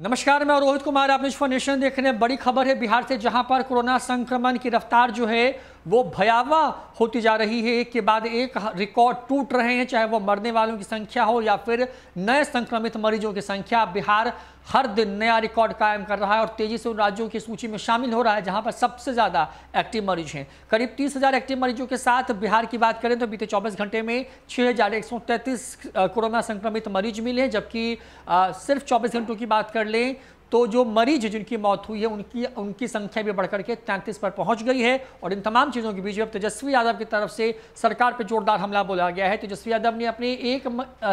नमस्कार मैं रोहित कुमार आप निष्फो नेशन देख रहे हैं बड़ी खबर है बिहार से जहां पर कोरोना संक्रमण की रफ्तार जो है वो भयावह होती जा रही है एक के बाद एक रिकॉर्ड टूट रहे हैं चाहे वो मरने वालों की संख्या हो या फिर नए संक्रमित मरीजों की संख्या बिहार हर दिन नया रिकॉर्ड कायम कर रहा है और तेजी से उन राज्यों की सूची में शामिल हो रहा है जहां पर सबसे ज़्यादा एक्टिव मरीज हैं करीब तीस हज़ार एक्टिव मरीजों के साथ बिहार की बात करें तो बीते 24 घंटे में छः कोरोना संक्रमित मरीज मिले जबकि सिर्फ चौबीस घंटों की बात कर लें तो जो मरीज जिनकी मौत हुई है उनकी उनकी संख्या भी बढ़कर के तैंतीस पर पहुंच गई है और इन तमाम चीज़ों के बीच में अब तेजस्वी यादव की तरफ से सरकार पर जोरदार हमला बोला गया है तेजस्वी यादव ने अपने एक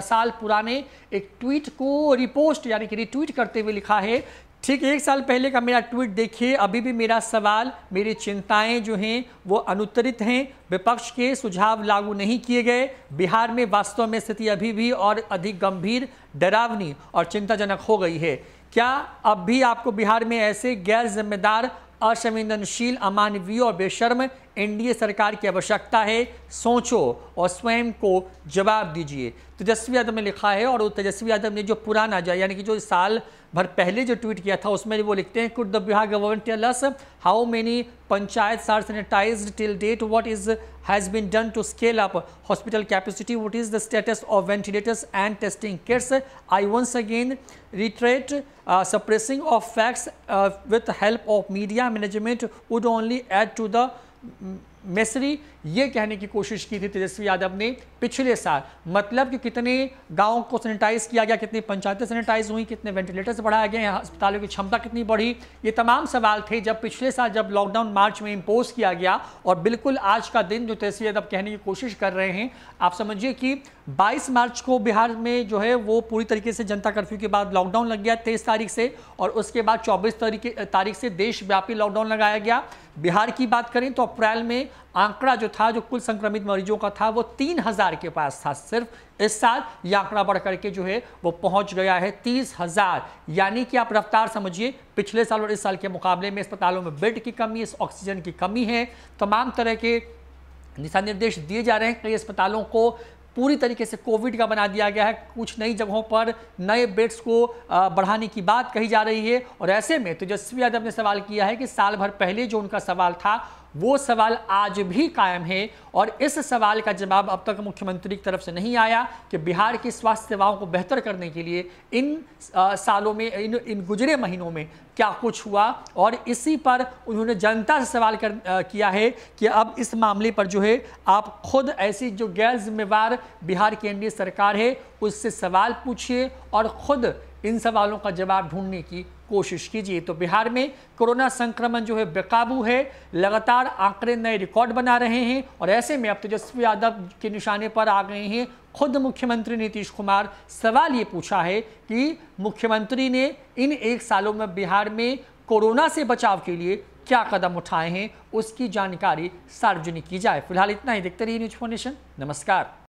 साल पुराने एक ट्वीट को रिपोस्ट यानी कि रिट्वीट करते हुए लिखा है ठीक एक साल पहले का मेरा ट्वीट देखिए अभी भी मेरा सवाल मेरी चिंताएं जो हैं वो अनुत्तरित हैं विपक्ष के सुझाव लागू नहीं किए गए बिहार में वास्तव में स्थिति अभी भी और अधिक गंभीर डरावनी और चिंताजनक हो गई है क्या अब भी आपको बिहार में ऐसे गैर जिम्मेदार असंवेदनशील अमानवीय और बेशर्म एनडीए सरकार की आवश्यकता है सोचो और स्वयं को जवाब दीजिए तेजस्वी यादव ने लिखा है और तेजस्वी यादव ने जो पुराना जो यानी कि जो साल भर पहले जो ट्वीट किया था उसमें वो लिखते हैं could the Bihar government tell how many panchayat are sanitize till date what is has been done to scale up hospital capacity what is the status of ventilators and testing kits I once again reiterate suppressing of facts with help of media management would only add to the misery ये कहने की कोशिश की थी तेजस्वी यादव ने पिछले साल मतलब कि कितने गाँव को सैनिटाइज किया गया कितनी पंचायतें सैनिटाइज हुई कितने वेंटिलेटर्स बढ़ाए गए अस्पतालों की क्षमता कितनी बढ़ी ये तमाम सवाल थे जब पिछले साल जब लॉकडाउन मार्च में इम्पोज किया गया और बिल्कुल आज का दिन जो तेजस्वी यादव कहने की कोशिश कर रहे हैं आप समझिए कि बाईस मार्च को बिहार में जो है वो पूरी तरीके से जनता कर्फ्यू के बाद लॉकडाउन लग गया तेईस तारीख से और उसके बाद चौबीस तारीख से देशव्यापी लॉकडाउन लगाया गया बिहार की बात करें तो अप्रैल में आंकड़ा जो था जो कुल संक्रमित मरीजों का था वो तीन हजार के पास था सिर्फ इस साल ये आंकड़ा बढ़ करके जो है वो पहुंच गया है तीस हजार यानी कि आप रफ्तार समझिए पिछले साल और इस साल के मुकाबले में अस्पतालों में बेड की कमी इस ऑक्सीजन की कमी है तमाम तरह के दिशा निर्देश दिए जा रहे हैं कई अस्पतालों को पूरी तरीके से कोविड का बना दिया गया है कुछ नई जगहों पर नए बेड्स को बढ़ाने की बात कही जा रही है और ऐसे में तेजस्वी यादव ने सवाल किया है कि साल भर पहले जो उनका सवाल था वो सवाल आज भी कायम है और इस सवाल का जवाब अब तक मुख्यमंत्री की तरफ से नहीं आया कि बिहार की स्वास्थ्य सेवाओं को बेहतर करने के लिए इन आ, सालों में इन इन गुजरे महीनों में क्या कुछ हुआ और इसी पर उन्होंने जनता से सवाल कर आ, किया है कि अब इस मामले पर जो है आप खुद ऐसी जो गैर जिम्मेवार बिहार की एनडीए सरकार है उससे सवाल पूछिए और खुद इन सवालों का जवाब ढूंढने की कोशिश कीजिए तो बिहार में कोरोना संक्रमण जो है बेकाबू है लगातार आंकड़े नए रिकॉर्ड बना रहे हैं और ऐसे में अब तेजस्वी यादव के निशाने पर आ गए हैं खुद मुख्यमंत्री नीतीश कुमार सवाल ये पूछा है कि मुख्यमंत्री ने इन एक सालों में बिहार में कोरोना से बचाव के लिए क्या कदम उठाए हैं उसकी जानकारी सार्वजनिक की जाए फिलहाल इतना ही देखते रहिए न्यूज फाउंडेशन नमस्कार